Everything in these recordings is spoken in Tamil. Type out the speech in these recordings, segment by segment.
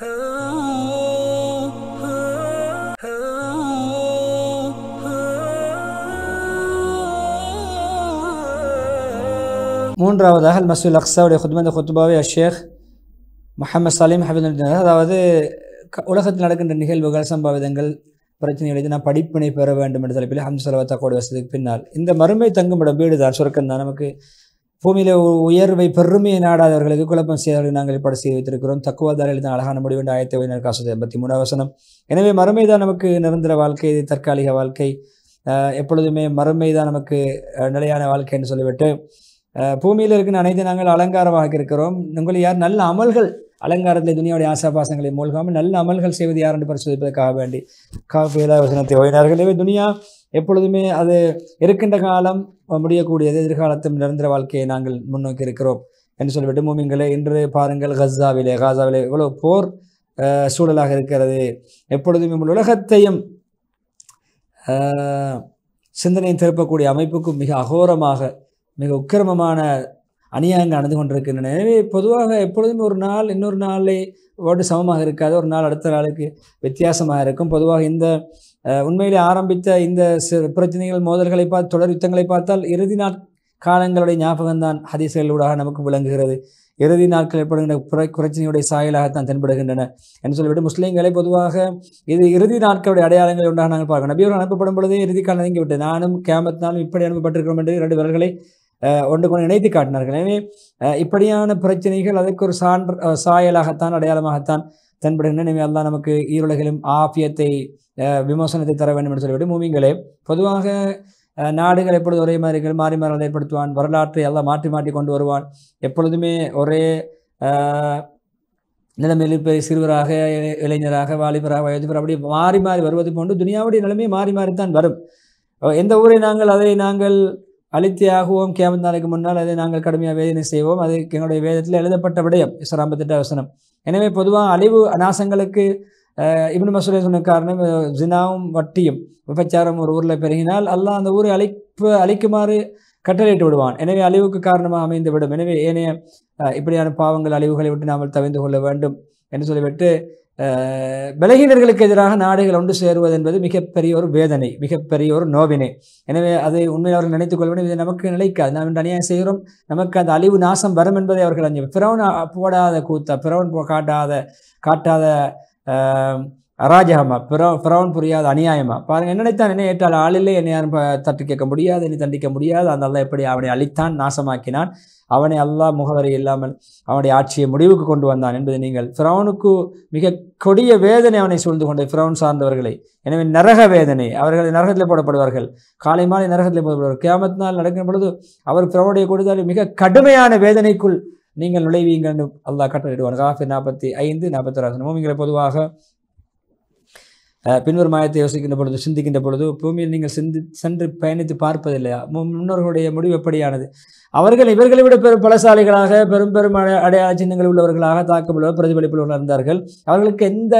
மூன்றாவது அகல் மசூல் அக்ஸாவுடைய குத்மந்த ஹுத்பாவை அஷேக் முஹம்மது சலீம் ஹபீத் அதாவது உலகத்தில் நடக்கின்ற நிகழ்வுகள் சம்பாவிதங்கள் பிரச்சனைகளை நான் படிப்பினை பெற வேண்டும் என்ற தலைப்பில் ஹம்சலவா தக்கோடு வசதிக்கு பின்னால் இந்த மறுமை தங்குமிடம் வீடுதான் சுருக்கம் தான் நமக்கு பூமியில் உயர்வை பெருமையை நாடாதவர்களுக்கு குழப்பம் செய்தவர்கள் நாங்கள் ஏற்பாடு செய்து வைத்திருக்கிறோம் தக்குவாதாரில் தான் அழகான முடிவு என்று ஆயிரத்தி ஐநூறு காசு எண்பத்தி மூணு அவசனம் எனவே மறுமைதான் நமக்கு நிரந்தர வாழ்க்கை தற்காலிக வாழ்க்கை எப்பொழுதுமே மறுமைதான் தான் நமக்கு நிலையான வாழ்க்கைன்னு சொல்லிவிட்டு பூமியில் இருக்கிற அனைத்து நாங்கள் அலங்காரமாக இருக்கிறோம் உங்களை யார் நல்ல அமல்கள் அலங்காரத்தில் துணியாவுடைய ஆசாபாசங்களை மூழ்காமல் நல்ல அமல்கள் செய்வது யார் என்று பரிசோதிப்பதற்காக வேண்டி காஃபியில வசனத்தை ஓயினார்கள் எனவே துனியா எப்பொழுதுமே அது இருக்கின்ற காலம் முடியக்கூடியது எதிர்காலத்தும் நிரந்தர வாழ்க்கையை நாங்கள் முன்னோக்கி இருக்கிறோம் என்று சொல்லிவிட்டு மூமிங்களை இன்று பாருங்கள் கஸாவிலே காசாவிலே இவ்வளோ போர் சூழலாக இருக்கிறது எப்பொழுதுமே உலகத்தையும் சிந்தனையை திருப்பக்கூடிய அமைப்புக்கும் மிக அகோரமாக மிக உக்கிரமமான அநியாயங்கள் நடந்து கொண்டிருக்கின்றன எனவே பொதுவாக எப்பொழுதும் ஒரு நாள் இன்னொரு நாளை ஓட்டு சமமாக இருக்காது ஒரு நாள் அடுத்த நாளுக்கு வித்தியாசமாக இருக்கும் பொதுவாக இந்த உண்மையிலே ஆரம்பித்த இந்த பிரச்சனைகள் மோதல்களை பார்த்து தொடர் யுத்தங்களை பார்த்தால் இறுதி நாள் காலங்களுடைய ஞாபகம்தான் ஹதீசுகளூடாக நமக்கு விளங்குகிறது இறுதி நாட்கள் ஏற்படுகின்ற குறை பிரச்சனையுடைய சாயலாகத்தான் தென்படுகின்றன என்று சொல்லிவிட்டு முஸ்லீம்களை பொதுவாக இது இறுதி நாட்களுடைய அடையாளங்களை உண்டாக நாங்கள் பார்க்கணும் நபியோர் அனுப்பப்படும் பொழுதே இறுதி காலம் இங்கே விட்டு நானும் கேமத்தினாலும் இப்படி அனுப்பப்பட்டிருக்கிறோம் என்று இரண்டு விரல்களை ஒன்று கொண்டு இணைத்து காட்டினார்கள் எனவே இப்படியான பிரச்சனைகள் அதற்கு ஒரு சான்ற சாயலாகத்தான் அடையாளமாகத்தான் தென்படுகின்றன எனவே அல்லா நமக்கு ஈருலகிலும் ஆஃபியத்தை விமர்சனத்தை தர வேண்டும் என்று சொல்லிவிட்டு மூவிங்களே பொதுவாக நாடுகள் எப்பொழுது ஒரே மாதிரி மாறி மாறல் ஏற்படுத்துவான் வரலாற்றை எல்லாம் மாற்றி மாற்றி கொண்டு வருவான் எப்பொழுதுமே ஒரே நிலைமையில் பெரிய சிறுவராக இளைஞராக வாலிபராக வயதுபர் அப்படி மாறி மாறி வருவது போன்று துணியாவுடைய நிலைமை மாறி மாறித்தான் வரும் எந்த ஊரை நாங்கள் அதை நாங்கள் ஆகுவோம் கேமந்த நாளைக்கு முன்னால் அதை நாங்கள் கடுமையாக வேதனை செய்வோம் அது எங்களுடைய வேதத்தில் எழுதப்பட்ட விடயம் இஸ்ராம்பத்திட்ட வசனம் எனவே பொதுவாக அழிவு அநாசங்களுக்கு இப்னு மசூலே சொன்ன காரணம் ஜினாவும் வட்டியும் விபச்சாரம் ஒரு ஊரில் பெருகினால் அல்லாஹ் அந்த ஊரை அழிப்பு அழிக்குமாறு கட்டளையிட்டு விடுவான் எனவே அழிவுக்கு காரணமாக அமைந்து விடும் எனவே ஏனைய இப்படியான பாவங்கள் அழிவுகளை விட்டு நாம் தவிந்து கொள்ள வேண்டும் என்று சொல்லிவிட்டு பலகீனர்களுக்கு எதிராக நாடுகள் ஒன்று சேருவது என்பது மிகப்பெரிய ஒரு வேதனை மிகப்பெரிய ஒரு நோவினை எனவே அதை உண்மையில் அவர்கள் நினைத்துக் கொள்ள வேண்டும் இது நமக்கு நிலைக்காது நாம் இன்று அநியாயம் செய்கிறோம் நமக்கு அந்த அழிவு நாசம் வரும் என்பதை அவர்கள் அஞ்சு பிறவன் போடாத கூத்த பிறவன் காட்டாத காட்டாத அராஜகமா பிறவன் புரியாத அநியாயமா பாருங்கள் என்ன நினைத்தான் என்ன ஏற்றால் ஆளில்லை என்னை யாரும் தட்டு கேட்க முடியாது என்னை தண்டிக்க முடியாது அந்த அல்லா எப்படி அவனை அழித்தான் நாசமாக்கினான் அவனை அல்லாஹ் முகவரி இல்லாமல் அவனுடைய ஆட்சியை முடிவுக்கு கொண்டு வந்தான் என்பதை நீங்கள் பிறவனுக்கு மிக கொடிய வேதனை அவனை சூழ்ந்து கொண்டது பிறவன் சார்ந்தவர்களை எனவே நரக வேதனை அவர்களை நரகத்தில் போடப்படுவார்கள் காலை மாலை நரகத்தில் போடப்படுவார்கள் கேமத் நாள் நடக்கும் பொழுது அவர் பிறவனுடைய கொடுத்தால் மிக கடுமையான வேதனைக்குள் நீங்கள் நுழைவீங்கள் என்று அல்லாஹ் கட்டளிடுவார் காஃபி நாற்பத்தி ஐந்து நாற்பத்தி ஆறு மூமிங்களை பொதுவாக பின்வரும் ஆயத்தை யோசிக்கின்ற பொழுது சிந்திக்கின்ற பொழுது பூமியில் நீங்கள் சிந்தி சென்று பயணித்து பார்ப்பதில்லையா முன்னோர்களுடைய முடிவு எப்படியானது அவர்கள் இவர்களை விட பெரும் பலசாலிகளாக பெரும் பெரும் அடையாள சின்னங்கள் உள்ளவர்களாக தாக்கமுள்ள பிரதிபலிப்பில் உணர்ந்தார்கள் அவர்களுக்கு எந்த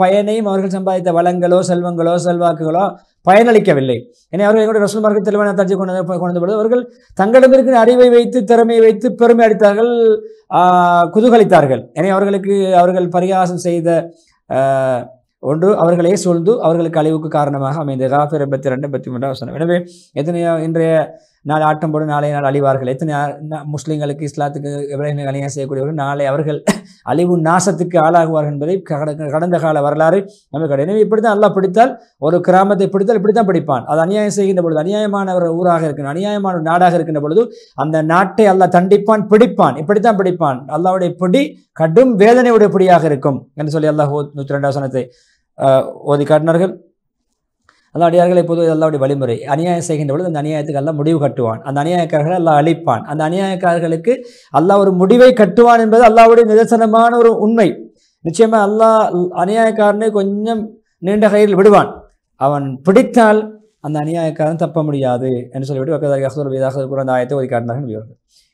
பயனையும் அவர்கள் சம்பாதித்த வளங்களோ செல்வங்களோ செல்வாக்குகளோ பயனளிக்கவில்லை ஏன்னா அவர்கள் எங்களுடைய ரசூல் மார்க்கு தெளிவான தச்சு கொண்டு கொண்டபொழுது அவர்கள் தங்களிடம் இருக்கிற அறிவை வைத்து திறமையை வைத்து பெருமை அடித்தார்கள் குதூகலித்தார்கள் ஏன்னா அவர்களுக்கு அவர்கள் பரிகாசம் செய்த ஒன்று அவர்களே சொல்து அவர்களுக்கு அழிவுக்கு காரணமாக அமைந்த காஃபர் எண்பத்தி ரெண்டு எண்பத்தி மூன்றாம் வசனம் எனவே எத்தனையோ இன்றைய நாள் ஆட்டம் போடும் நாளைய நாள் அழிவார்கள் எத்தனை முஸ்லீம்களுக்கு இஸ்லாத்துக்கு இப்ராஹிம் கல்யாணம் செய்யக்கூடியவர்கள் நாளை அவர்கள் அழிவு நாசத்துக்கு ஆளாகுவார்கள் என்பதை கடந்த கால வரலாறு நமக்கு கிடையாது எனவே இப்படி தான் பிடித்தால் ஒரு கிராமத்தை பிடித்தால் இப்படி தான் படிப்பான் அது அநியாயம் செய்கின்ற பொழுது ஒரு ஊராக இருக்கணும் அநியாயமான ஒரு நாடாக இருக்கின்ற பொழுது அந்த நாட்டை அல்லா தண்டிப்பான் பிடிப்பான் இப்படி தான் பிடிப்பான் அல்லாவுடைய பிடி கடும் வேதனையுடைய பிடியாக இருக்கும் என்று சொல்லி அல்லாஹ் நூற்றி ரெண்டாவது சனத்தை ஓதி காட்டினார்கள் அல்லா அடியார்களை பொது எல்லாருடைய வழிமுறை அநியாயம் செய்கின்ற பொழுது அந்த அநியாயத்துக்கு எல்லாம் முடிவு கட்டுவான் அந்த அநியாயக்காரர்களை எல்லாம் அழிப்பான் அந்த அநியாயக்காரர்களுக்கு அல்லாஹ் ஒரு முடிவை கட்டுவான் என்பது அல்லாவுடைய நிதர்சனமான ஒரு உண்மை நிச்சயமாக அல்லாஹ் அநியாயக்காரனை கொஞ்சம் நீண்ட கையில் விடுவான் அவன் பிடித்தால் அந்த அநியாயக்காரன் தப்ப முடியாது என்று சொல்லிவிட்டு வக்கதாக சொல்வதாக கூற அந்த ஆயத்தை ஒதுக்காட்டினார்கள்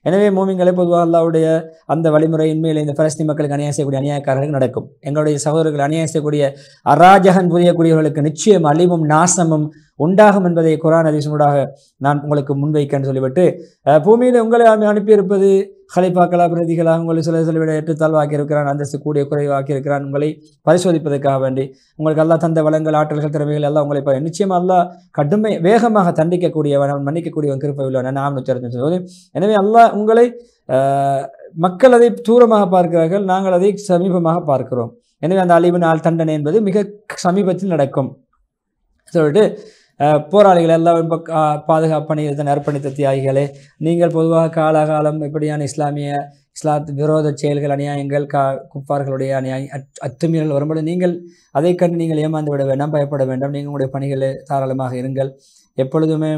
எனவே மூமிங்களை பொதுவாக அல்லாவுடைய அந்த வழிமுறையின் மேலே இந்த பலஸ்தீன் மக்களுக்கு அநியாயம் செய்யக்கூடிய அநியாயக்காரர்கள் நடக்கும் எங்களுடைய சகோதரர்கள் அநியாயம் செய்யக்கூடிய அராஜகன் புரியக்கூடியவர்களுக்கு நிச்சயம் அழிவும் நாசமும் உண்டாகும் என்பதை குரான் அதிசனூடாக நான் உங்களுக்கு முன்வைக்கேன் சொல்லிவிட்டு பூமியில் உங்களை அனுப்பியிருப்பது ஹலைப்பாக்களாக பிரதிகளாக உங்களை சில சில விட ஏற்றுத்தாழ்வாக்கி இருக்கிறான் அந்தஸ்து கூடிய குறைவாக்கியிருக்கிறான் இருக்கிறான் உங்களை பரிசோதிப்பதற்காக வேண்டி உங்களுக்கு எல்லாம் தந்த வளங்கள் ஆற்றல்கள் திறமைகள் எல்லாம் உங்களை இப்போ நிச்சயமாக எல்லாம் கடுமை வேகமாக தண்டிக்கக்கூடியவன் அவன் மன்னிக்கக்கூடியவன் கிருப்பை உள்ளவன் நாம் சொல்வது எனவே அல்லா உங்களை மக்கள் அதை தூரமாக பார்க்கிறார்கள் நாங்கள் அதை சமீபமாக பார்க்கிறோம் எனவே அந்த அழிவு நாள் தண்டனை என்பது மிக சமீபத்தில் நடக்கும் சொல்லிட்டு போராளிகள் எல்லாம் இப்போ பாதுகாப்பு பணியில் அர்ப்பணித்த தியாகிகளே நீங்கள் பொதுவாக காலகாலம் இப்படியான இஸ்லாமிய இஸ்லாத் விரோத செயல்கள் அநியாயங்கள் கா குப்பார்களுடைய அநியாய அத்துமீறல் வரும்போது நீங்கள் அதை கண்டு நீங்கள் ஏமாந்து விட வேண்டாம் பயப்பட வேண்டாம் நீங்கள் உங்களுடைய பணிகளை தாராளமாக இருங்கள் எப்பொழுதுமே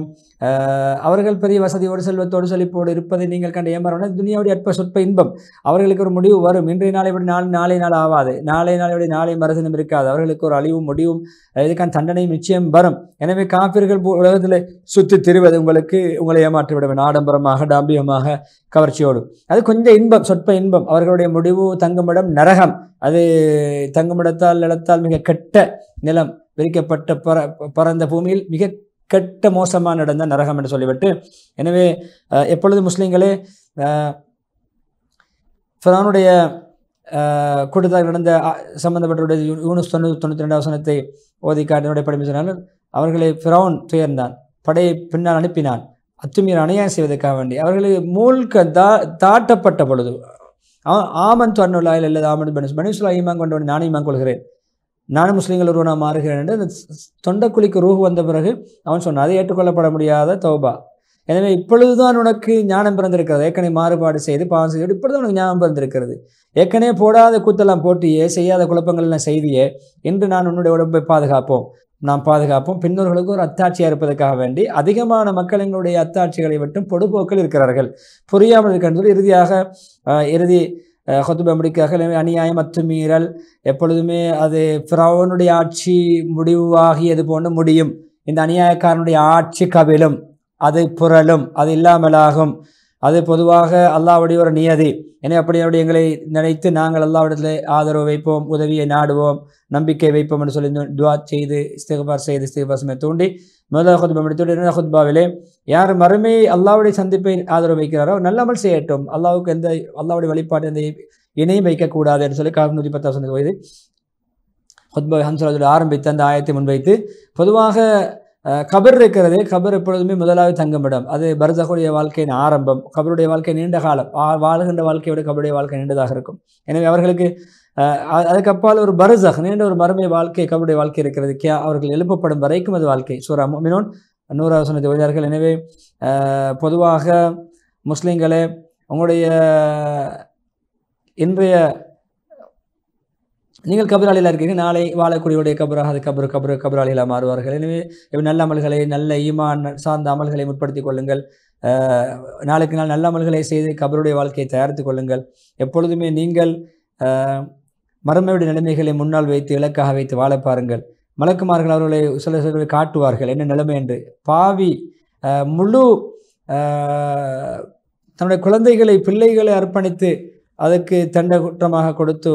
அவர்கள் பெரிய வசதியோடு செல்வத்தோடு செழிப்போடு இருப்பதை நீங்கள் கண்டு ஏமாறோம்னா துணியாவுடைய அற்ப சொற்ப இன்பம் அவர்களுக்கு ஒரு முடிவு வரும் இன்றைய நாளை விட நாள் நாளை நாள் ஆகாது நாளை நாளை விட நாளை மறுதினம் இருக்காது அவர்களுக்கு ஒரு அழிவும் முடிவும் இதுக்கான தண்டனையும் நிச்சயம் வரும் எனவே காப்பீர்கள் உலகத்தில் சுற்றி திருவது உங்களுக்கு உங்களை ஏமாற்றி விட வேண்டும் ஆடம்பரமாக டாம்பியமாக கவர்ச்சியோடு அது கொஞ்சம் இன்பம் சொற்ப இன்பம் அவர்களுடைய முடிவு தங்குமிடம் நரகம் அது தங்குமிடத்தால் நிலத்தால் மிக கெட்ட நிலம் விரிக்கப்பட்ட பற பரந்த பூமியில் மிக கெட்ட மோசமான நடந்த நரகம் என்று சொல்லிவிட்டு எனவே எப்பொழுது முஸ்லீம்களே ஃபிரானுடைய கூட்டத்தால் நடந்த சம்பந்தப்பட்டவருடைய யூனஸ் தொண்ணூற்றி தொண்ணூற்றி ரெண்டாம் வசனத்தை ஓதி காட்டினுடைய படிப்பு சொன்னாலும் அவர்களை ஃபிரௌன் துயர்ந்தான் படையை பின்னால் அனுப்பினான் அத்துமீர் அநியாயம் செய்வதற்காக வேண்டி அவர்களை மூழ்க தா தாட்டப்பட்ட பொழுது ஆமன் தொன்னுலாயில் அல்லது ஆமன் பனு பனுசுலா கொண்டு கொண்டவன் கொள்கிறேன் நானும் முஸ்லீம்கள் ஒருவனாக மாறுகிறேன் என்று அந்த தொண்டக்குழிக்கு ரூஹ் வந்த பிறகு அவன் சொன்னான் அதை ஏற்றுக்கொள்ளப்பட முடியாத தௌபா எனவே இப்பொழுதுதான் உனக்கு ஞானம் பிறந்திருக்கிறது ஏற்கனவே மாறுபாடு செய்து பாவம் செய்து இப்பொழுது உனக்கு ஞானம் பிறந்திருக்கிறது ஏற்கனவே போடாத கூத்தெல்லாம் போட்டியே செய்யாத குழப்பங்கள்லாம் செய்தியே என்று நான் உன்னுடைய உடம்பை பாதுகாப்போம் நாம் பாதுகாப்போம் பின்னோர்களுக்கு ஒரு அத்தாட்சியாக இருப்பதற்காக வேண்டி அதிகமான மக்கள் எங்களுடைய அத்தாட்சிகளை மட்டும் பொடுபோக்கள் இருக்கிறார்கள் புரியாமல் இருக்கின்றது இறுதியாக இறுதி ஹொத்துபை முடிக்காக அநியாயம் அத்துமீறல் எப்பொழுதுமே அது ஃபிரௌனுடைய ஆட்சி முடிவாகியது போன்று முடியும் இந்த அநியாயக்காரனுடைய ஆட்சி கவிழும் அது புரளும் அது இல்லாமலாகும் அது பொதுவாக அல்லாவுடைய ஒரு நியதி எனவே அப்படி அப்படி எங்களை நினைத்து நாங்கள் அல்லாவிடத்தில் ஆதரவு வைப்போம் உதவியை நாடுவோம் நம்பிக்கை வைப்போம் என்று சொல்லி துவா செய்து இஸ்திகபார் செய்து இஸ்திகபாசமே தூண்டி முதல் ஹுத்பா முடித்தோடு இரண்டாம் ஹுத்பாவிலே யார் மறுமையை அல்லாவுடைய சந்திப்பை ஆதரவு வைக்கிறாரோ நல்லமல் செய்யட்டும் அல்லாவுக்கு எந்த அல்லாவுடைய வழிபாட்டு எந்த இணையும் வைக்கக்கூடாது என்று சொல்லி காஃபி நூற்றி பத்தாவது வயது ஹுத்பா ஹம்சராஜோடு ஆரம்பித்து அந்த ஆயத்தை முன்வைத்து பொதுவாக கபர் இருக்கிறது கபர் எப்பொழுதுமே முதலாவது தங்குமிடம் அது பரதகுடைய வாழ்க்கையின் ஆரம்பம் கபருடைய வாழ்க்கை நீண்ட காலம் வாழ்கின்ற வாழ்க்கையோட விட கபருடைய வாழ்க்கை நீண்டதாக இருக்கும் எனவே அவர்களுக்கு அதுக்கப்பால் ஒரு பரதக் நீண்ட ஒரு மறுமை வாழ்க்கை கபருடைய வாழ்க்கை இருக்கிறது கே அவர்கள் எழுப்பப்படும் வரைக்கும் அது வாழ்க்கை சூரா மினோன் நூறாவது சொன்னது ஒழிதார்கள் எனவே பொதுவாக முஸ்லீம்களே உங்களுடைய இன்றைய நீங்கள் கபராளியில் இருக்கீங்க நாளை வாழக்கூடியவுடைய கபராக அது கபரு கபரு கபராளிகளாக மாறுவார்கள் எனவே நல்ல அமல்களை நல்ல ஈமான் சார்ந்த அமல்களை முற்படுத்திக் கொள்ளுங்கள் நாளுக்கு நாள் நல்ல அமல்களை செய்து கபருடைய வாழ்க்கையை தயாரித்துக் கொள்ளுங்கள் எப்பொழுதுமே நீங்கள் மரமையுடைய நிலைமைகளை முன்னால் வைத்து இலக்காக வைத்து வாழ பாருங்கள் மலக்குமார்கள் அவர்களை சில சில காட்டுவார்கள் என்ன நிலைமை என்று பாவி முழு தன்னுடைய குழந்தைகளை பிள்ளைகளை அர்ப்பணித்து அதுக்கு தண்ட குற்றமாக கொடுத்து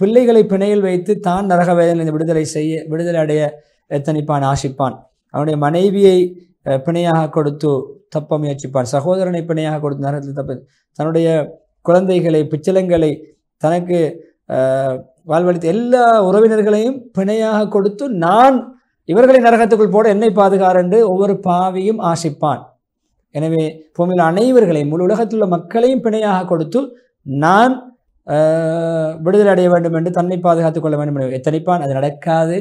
பிள்ளைகளை பிணையில் வைத்து தான் நரக வேதனை விடுதலை செய்ய விடுதலை அடைய எத்தனைப்பான் ஆசிப்பான் அவனுடைய மனைவியை பிணையாக கொடுத்து தப்ப முயற்சிப்பான் சகோதரனை பிணையாக கொடுத்து நரகத்தில் தப்ப தன்னுடைய குழந்தைகளை பிச்சலங்களை தனக்கு வாழ்வழித்த எல்லா உறவினர்களையும் பிணையாக கொடுத்து நான் இவர்களை நரகத்துக்குள் போட என்னை பாதுகார் என்று ஒவ்வொரு பாவியும் ஆசிப்பான் எனவே பூமியில் அனைவர்களையும் முழு உலகத்தில் உள்ள மக்களையும் பிணையாக கொடுத்து நான் விடுதலை அடைய வேண்டும் என்று தன்னை பாதுகாத்துக் கொள்ள வேண்டும் என்று எத்தனைப்பான் அது நடக்காது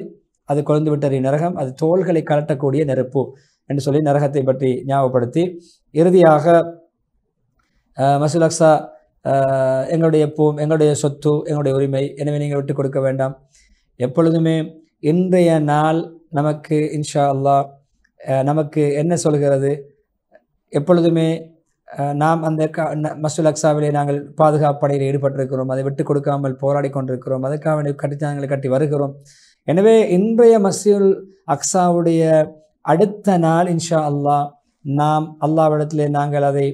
அது கொழுந்து விட்டது நரகம் அது தோள்களை கலட்டக்கூடிய நெருப்பு என்று சொல்லி நரகத்தை பற்றி ஞாபகப்படுத்தி இறுதியாக மசூலக்ஸா எங்களுடைய பூம் எங்களுடைய சொத்து எங்களுடைய உரிமை எனவே நீங்கள் விட்டு கொடுக்க வேண்டாம் எப்பொழுதுமே இன்றைய நாள் நமக்கு இன்ஷா அல்லா நமக்கு என்ன சொல்கிறது எப்பொழுதுமே நாம் அந்த மசூல் அக்சாவிலே நாங்கள் பாதுகாப்பு படையில் ஈடுபட்டிருக்கிறோம் அதை விட்டு கொடுக்காமல் போராடி கொண்டிருக்கிறோம் அதுக்காக வேண்டிய கட்டித்தனங்களை கட்டி வருகிறோம் எனவே இன்றைய மசூல் அக்சாவுடைய அடுத்த நாள் இன்ஷா அல்லாஹ் நாம் அல்லாவிடத்திலே நாங்கள் அதை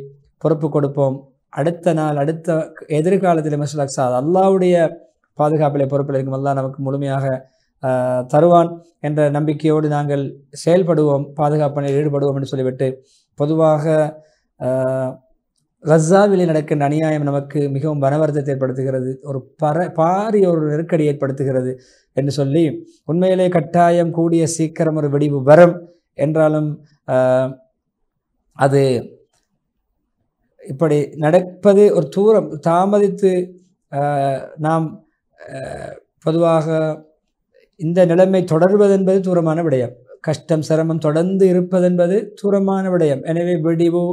பொறுப்பு கொடுப்போம் அடுத்த நாள் அடுத்த எதிர்காலத்தில் மசூல் அக்சா அல்லாவுடைய பாதுகாப்பிலே பொறுப்பில் இருக்கும் அல்லா நமக்கு முழுமையாக தருவான் என்ற நம்பிக்கையோடு நாங்கள் செயல்படுவோம் பாதுகாப்பு பணியில் ஈடுபடுவோம் என்று சொல்லிவிட்டு பொதுவாக கசாவிலே நடக்கின்ற அநியாயம் நமக்கு மிகவும் மனவருத்தத்தை ஏற்படுத்துகிறது ஒரு பர பாரிய ஒரு நெருக்கடி ஏற்படுத்துகிறது என்று சொல்லி உண்மையிலே கட்டாயம் கூடிய சீக்கிரம் ஒரு வெடிவு வரும் என்றாலும் அது இப்படி நடப்பது ஒரு தூரம் தாமதித்து நாம் பொதுவாக இந்த நிலைமை தொடர்வது என்பது தூரமான விடயம் கஷ்டம் சிரமம் தொடர்ந்து இருப்பதென்பது தூரமான விடயம் எனவே வெடிவு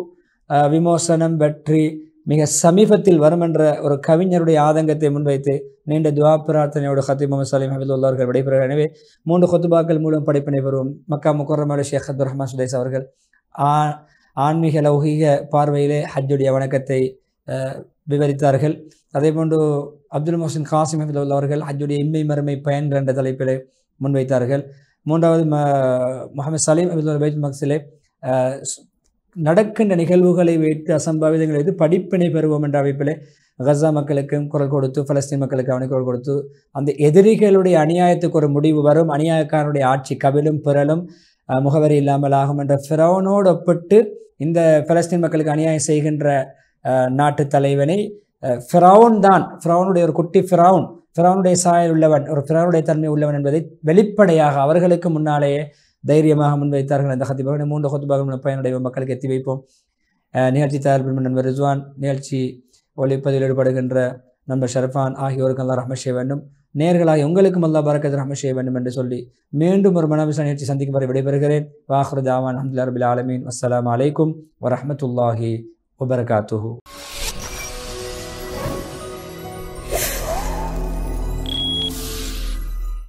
விமோசனம் வெற்றி மிக சமீபத்தில் வரும் என்ற ஒரு கவிஞருடைய ஆதங்கத்தை முன்வைத்து நீண்ட துவா பிரார்த்தனையோடு ஹத்தி முகமது சலீம் உள்ளவர்கள் விடைபெறுகிறார் எனவே மூன்று கொத்துபாக்கள் மூலம் படைப்பினை பெறுவோம் மக்கா முக்கரமோட ஷேக் அப்துல் ரஹ்மான் சுதேஸ் அவர்கள் ஆ ஆன்மீக லௌகிக பார்வையிலே ஹஜ்ஜுடைய வணக்கத்தை விவரித்தார்கள் அதே போன்று அப்துல் மோசின் காசிம் ஹபிதுல்லா உள்ளவர்கள் ஹஜ்ஜுடைய இம்மை மருமை பயன் என்ற தலைப்பிலே முன்வைத்தார்கள் மூன்றாவது ம முகமது சலீம் அபில் பைத் மக்சிலே நடக்கின்ற நிகழ்வுகளை வைத்து அசம்பாவிதங்களை வைத்து படிப்பினை பெறுவோம் என்ற அமைப்பில் கசா மக்களுக்கும் குரல் கொடுத்து பலஸ்தீன் மக்களுக்கு அவனை குரல் கொடுத்து அந்த எதிரிகளுடைய அநியாயத்துக்கு ஒரு முடிவு வரும் அநியாயக்காரனுடைய ஆட்சி கவிழும் பிறலும் முகவரி இல்லாமல் ஆகும் என்ற ஃபிரோனோடு ஒப்பிட்டு இந்த பலஸ்தீன் மக்களுக்கு அநியாயம் செய்கின்ற நாட்டு தலைவனை ஃபிரௌன் தான் ஃபிரௌனுடைய ஒரு குட்டி ஃபிரௌன் ஃபிரௌனுடைய சாயல் உள்ளவன் ஒரு ஃபிரௌனுடைய தன்மை உள்ளவன் என்பதை வெளிப்படையாக அவர்களுக்கு முன்னாலேயே தைரியமாக முன்வைத்தார்கள் அந்த ஹத்திபாக மூன்று ஹொத்துபாக பயனடைய மக்களுக்கு எத்தி வைப்போம் நிகழ்ச்சி தயாரிப்பின் நண்பர் ரிஸ்வான் நிகழ்ச்சி ஒழிப்பதில் ஈடுபடுகின்ற நண்பர் ஷர்ஃபான் ஆகியோருக்கு அல்லா ரஹ்ம செய்ய வேண்டும் நேர்களாக உங்களுக்கும் அல்லா பரக்கத் ரஹ்ம செய்ய வேண்டும் என்று சொல்லி மீண்டும் ஒரு மனவிசா நிகழ்ச்சி சந்திக்கும் வரை விடைபெறுகிறேன் வாஹர் தாவான் அஹமது அரபில் ஆலமீன் அஸ்லாம் வலைக்கும் வரமத்துல்லாஹி வபர்காத்துஹூ